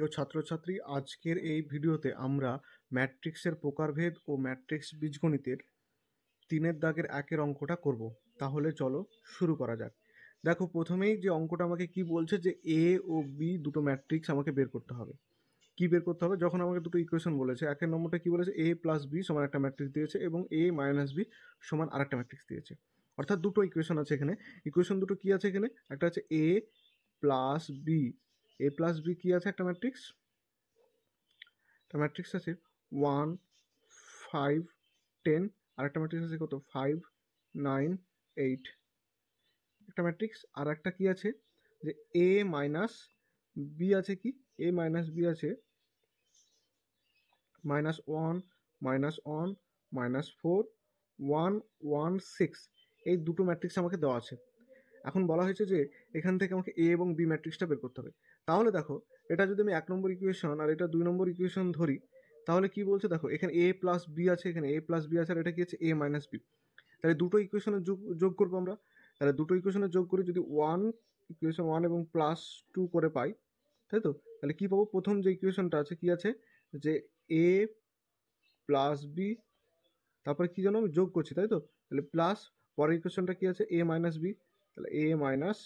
প্রিয় ছাত্রছাত্রী আজকের এই ভিডিওতে আমরা ম্যাট্রিক্সের প্রকারভেদ ও ম্যাট্রিক্স বীজগণিতের তিনের দাগের একের অঙ্কটা করব তাহলে চলো শুরু করা যাক দেখো প্রথমেই যে অঙ্কটা আমাকে কি বলছে যে এ ও বি দুটো ম্যাট্রিক্স আমাকে বের করতে হবে কি বের করতে হবে যখন আমাকে দুটো ইকুয়েশন বলেছে একের নম্বরটা কি বলেছে এ প্লাস বি সমান একটা ম্যাট্রিক্স দিয়েছে এবং এ মাইনাস বি সমান আরেকটা ম্যাট্রিক্স দিয়েছে অর্থাৎ দুটো ইকুয়েশন আছে এখানে ইকুয়েশন দুটো কি আছে এখানে একটা হচ্ছে A plus B A plus B কী আছে একটা ম্যাট্রিক্স একটা ম্যাট্রিক্স আছে ওয়ান ফাইভ টেন আর একটা ম্যাট্রিক্স আছে কত ফাইভ নাইন এইট একটা ম্যাট্রিক্স আর একটা কী আছে যে এ মাইনাস বি আছে কি এ মাইনাস বি আছে minus one minus one minus four one one six এই দুটো ম্যাট্রিক্স আমাকে দেওয়া আছে এখন বলা হয়েছে যে এখান থেকে আমাকে এ এবং বি ম্যাট্রিক্সটা বের করতে হবে তাহলে দেখো এটা যদি আমি এক নম্বর ইকুয়েশন আর এটা দুই নম্বর ইকুয়েশন ধরি তাহলে কি বলছে দেখো এখানে এ প্লাস বি আছে এখানে এ প্লাস বি আছে আর এটা কি আছে এ মাইনাস বি তাহলে দুটো ইকুয়েশনের যোগ যোগ করবো আমরা তাহলে দুটো ইকুয়েশনের যোগ করে যদি ওয়ান ইকুয়েশন ওয়ান এবং প্লাস টু করে পাই তাই তো তাহলে কী পাবো প্রথম যে ইকুয়েশনটা আছে কি আছে যে এ প্লাস বি তারপরে কী যেন আমি যোগ করছি তাই তো তাহলে প্লাস পরের ইকুয়েশনটা কী আছে এ মাইনাস বি তাহলে এ মাইনাস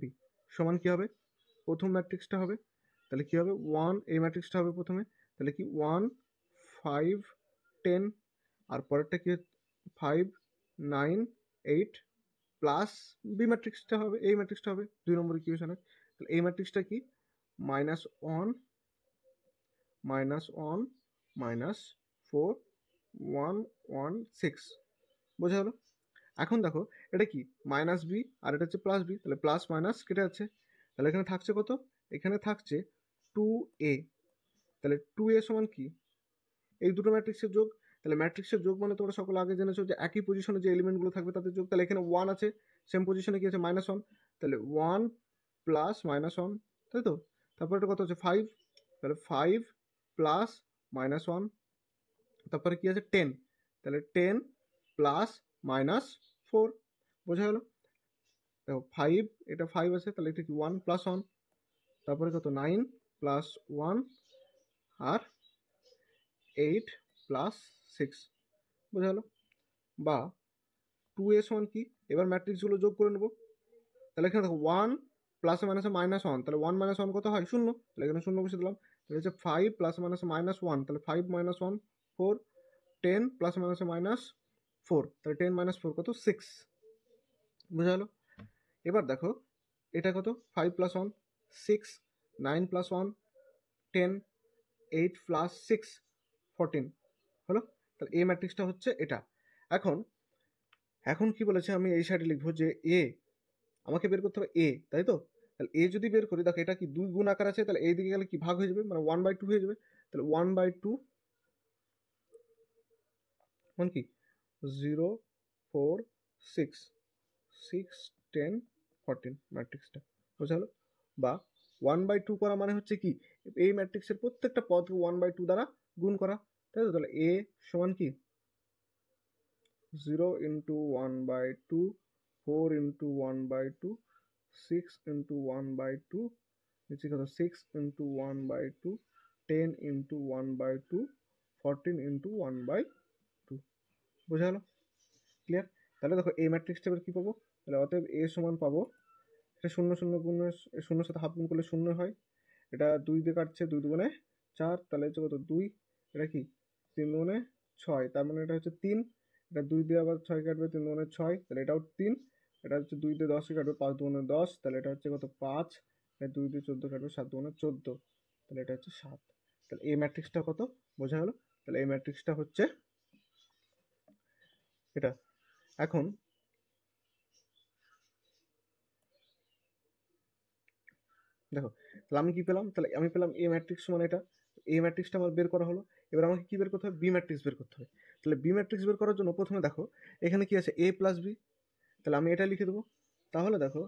বি সমান কী হবে প্রথম ম্যাট্রিক্সটা হবে তাহলে কী হবে ওয়ান এই ম্যাট্রিক্সটা হবে প্রথমে তাহলে কি ওয়ান ফাইভ টেন আর পরেরটা কি five nine eight plus B ম্যাট্রিক্সটা হবে এই ম্যাট্রিক্সটা হবে দুই নম্বর ইকুয়েশনে তাহলে এই ম্যাট্রিক্সটা কি minus one minus one minus four one one six বোঝা গেলো এখন দেখো এটা কি মাইনাস বি আর এটা হচ্ছে প্লাস বি তাহলে প্লাস মাইনাস কেটে যাচ্ছে তাহলে এখানে থাকছে কত এখানে থাকছে টু এ তাহলে টু এ সমান কি এই দুটো ম্যাট্রিক্সের যোগ তাহলে ম্যাট্রিক্সের যোগ মানে তোমরা সকল আগে জেনেছো যে একই পজিশনে যে এলিমেন্টগুলো থাকবে তাদের যোগ তাহলে এখানে ওয়ান আছে সেম পজিশনে কি আছে মাইনাস ওয়ান তাহলে ওয়ান প্লাস মাইনাস ওয়ান তাই তো তারপরে একটা কত হচ্ছে ফাইভ তাহলে ফাইভ প্লাস মাইনাস ওয়ান তারপরে কী আছে টেন তাহলে টেন প্লাস মাইনাস ফোর বোঝা গেল দেখো ফাইভ এটা ফাইভ আছে তাহলে এটা কি ওয়ান প্লাস ওয়ান তারপরে কত নাইন প্লাস ওয়ান আর এইট প্লাস সিক্স বোঝা গেলো বা টু এস ওয়ান কি এবার ম্যাট্রিক্সগুলো যোগ করে নেবো তাহলে এখানে দেখো ওয়ান প্লাসে মাইনাসে মাইনাস ওয়ান তাহলে ওয়ান মাইনাস ওয়ান কত হয় শূন্য তাহলে এখানে শূন্য বসে দিলাম তাহলে হচ্ছে ফাইভ প্লাস মাইনাসে মাইনাস ওয়ান তাহলে five minus one four ten plus মাইনাসে মাইনাস ফোর তাহলে টেন মাইনাস ফোর কত সিক্স বোঝা গেলো এবার দেখো এটা কত five plus one six nine plus one ten eight plus six fourteen হলো তাহলে এ ম্যাট্রিক্সটা হচ্ছে এটা এখন এখন কি বলেছে আমি এই সাইডে লিখবো যে এ আমাকে বের করতে হবে এ তাই তো তাহলে এ যদি বের করি দেখো এটা কি দুই গুণ আকার আছে তাহলে এই দিকে গেলে কি ভাগ হয়ে যাবে মানে ওয়ান বাই টু হয়ে যাবে তাহলে ওয়ান বাই টু কি zero four six six ten fourteen ম্যাট্রিক্সটা বোঝা বা ওয়ান বাই টু করা মানে হচ্ছে কি এই ম্যাট্রিক্সের প্রত্যেকটা পদকে ওয়ান বাই টু দ্বারা গুণ করা তাই তো তাহলে এ সমান কি zero into one by two four into one by two six into one by two নিচে কত six into one by two ten into one by two fourteen into one by two বোঝা গেল clear তাহলে দেখো এই ম্যাট্রিক্সটা এবার কী পাবো তাহলে অতএব এ সমান পাবো এটা শূন্য শূন্য গুণ শূন্য সাথে হাফ গুণ করলে শূন্য হয় এটা দুই দিয়ে কাটছে দুই দুগুণে চার তাহলে হচ্ছে কত দুই এটা কি তিন দুগুণে ছয় তার মানে এটা হচ্ছে তিন এটা দুই দিয়ে আবার ছয় কাটবে তিন দুগুণে ছয় তাহলে এটাও তিন এটা হচ্ছে দুই দিয়ে দশে কাটবে পাঁচ দুগুণে দশ তাহলে এটা হচ্ছে কত পাঁচ এটা দুই দিয়ে চোদ্দো কাটবে সাত দুগুণে চোদ্দো তাহলে এটা হচ্ছে সাত তাহলে এই ম্যাট্রিক্সটা কত বোঝা গেল তাহলে এই ম্যাট্রিক্সটা হচ্ছে এটা এখন দেখো তাহলে আমি কি পেলাম তাহলে আমি পেলাম এ ম্যাট্রিক্স সমান এটা এ ম্যাট্রিক্সটা আমার বের করা হলো এবার আমাকে কি বের করতে হবে বি ম্যাট্রিক্স বের করতে হবে তাহলে বি ম্যাট্রিক্স বের করার জন্য প্রথমে দেখো এখানে কি আছে এ প্লাস বি তাহলে আমি এটা লিখে দেবো তাহলে দেখো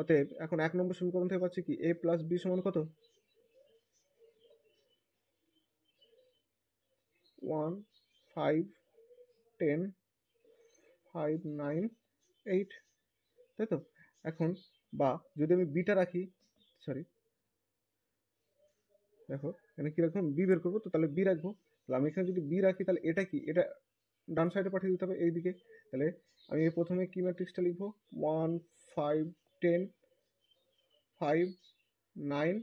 অতএব এখন এক নম্বর সমীকরণ থেকে পাচ্ছি কি এ প্লাস বি সমান কত one five ten five nine eight তাই তো এখন বা যদি আমি বিটা রাখি সরি দেখো এখানে কীরকম বি বের করবো তো তাহলে বি রাখবো তাহলে আমি এখানে যদি বি রাখি তাহলে এটা কি এটা ডান সাইডে পাঠিয়ে দিতে হবে এইদিকে তাহলে আমি প্রথমে কি ম্যাট্রিক্সটা লিখবো one five ten five nine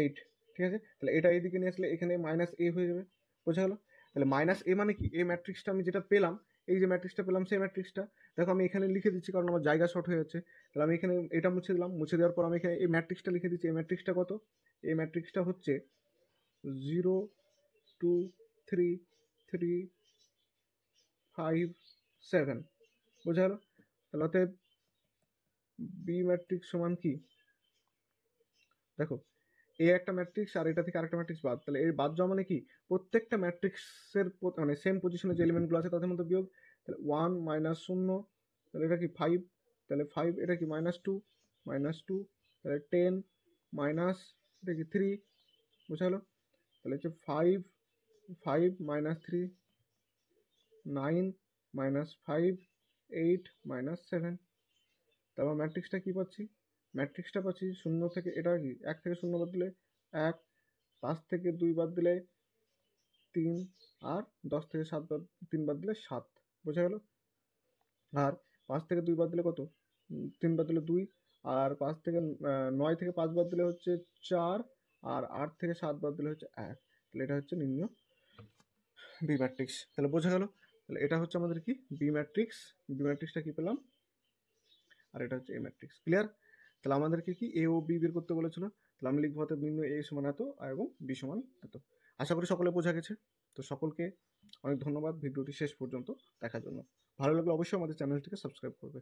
eight ঠিক আছে তাহলে এটা এইদিকে নিয়ে আসলে এখানে মাইনাস এ হয়ে যাবে বোঝা গেল তাহলে মাইনাস এ মানে কি এ ম্যাট্রিক্সটা আমি যেটা পেলাম এই যে ম্যাট্রিক্সটা পেলাম সেই ম্যাট্রিক্সটা দেখো আমি এখানে লিখে দিচ্ছি কারণ আমার জায়গা শর্ট হয়ে যাচ্ছে তাহলে আমি এখানে এটা মুছে দিলাম মুছে দেওয়ার পর আমি এখানে এই ম্যাট্রিক্সটা লিখে দিচ্ছি এই ম্যাট্রিক্সটা কত এই ম্যাট্রিক্সটা হচ্ছে zero two three three five seven বোঝা গেল তাহলে অতএব বি ম্যাট্রিক্স সমান কি দেখো এ একটা ম্যাট্রিক্স আর এটা থেকে আরেকটা ম্যাট্রিক্স বাদ তাহলে এর বাদ যাওয়া মানে কি প্রত্যেকটা ম্যাট্রিক্সের মানে সেম পজিশনে যে এলিমেন্টগুলো আছে তাদের মধ্যে বিয়োগ তাহলে ওয়ান মাইনাস শূন্য তাহলে এটা কি ফাইভ তাহলে ফাইভ এটা কি মাইনাস টু মাইনাস টু তাহলে টেন মাইনাস এটা কি থ্রি বোঝা হলো তাহলে হচ্ছে five five minus three nine minus five eight minus seven তারপর ম্যাট্রিক্সটা কী পাচ্ছি ম্যাট্রিক্সটা পাচ্ছি শূন্য থেকে এটা কি এক থেকে শূন্য বাদ দিলে এক পাঁচ থেকে দুই বাদ দিলে তিন আর দশ থেকে সাত বাদ তিন বাদ দিলে সাত বোঝা গেল আর পাঁচ থেকে দুই বাদ দিলে কত তিন বাদ দিলে দুই আর পাঁচ থেকে নয় থেকে পাঁচ বাদ দিলে হচ্ছে চার আর আট থেকে সাত বাদ দিলে হচ্ছে এক তাহলে এটা হচ্ছে নিম্ন বি ম্যাট্রিক্স তাহলে বোঝা গেল তাহলে এটা হচ্ছে আমাদের কি বি ম্যাট্রিক্স বি ম্যাট্রিক্সটা কী পেলাম আর এটা হচ্ছে এ ম্যাট্রিক্স ক্লিয়ার তাহলে আমাদেরকে কি এ ও বি বের করতে বলেছিল তাহলে আমি লিখবো হয়তো বিন্দু এ সমান এত এবং বি সমান এত আশা করি সকলে বোঝা গেছে তো সকলকে অনেক ধন্যবাদ ভিডিওটি শেষ পর্যন্ত দেখার জন্য ভালো লাগলে অবশ্যই আমাদের চ্যানেলটিকে সাবস্ক্রাইব করবে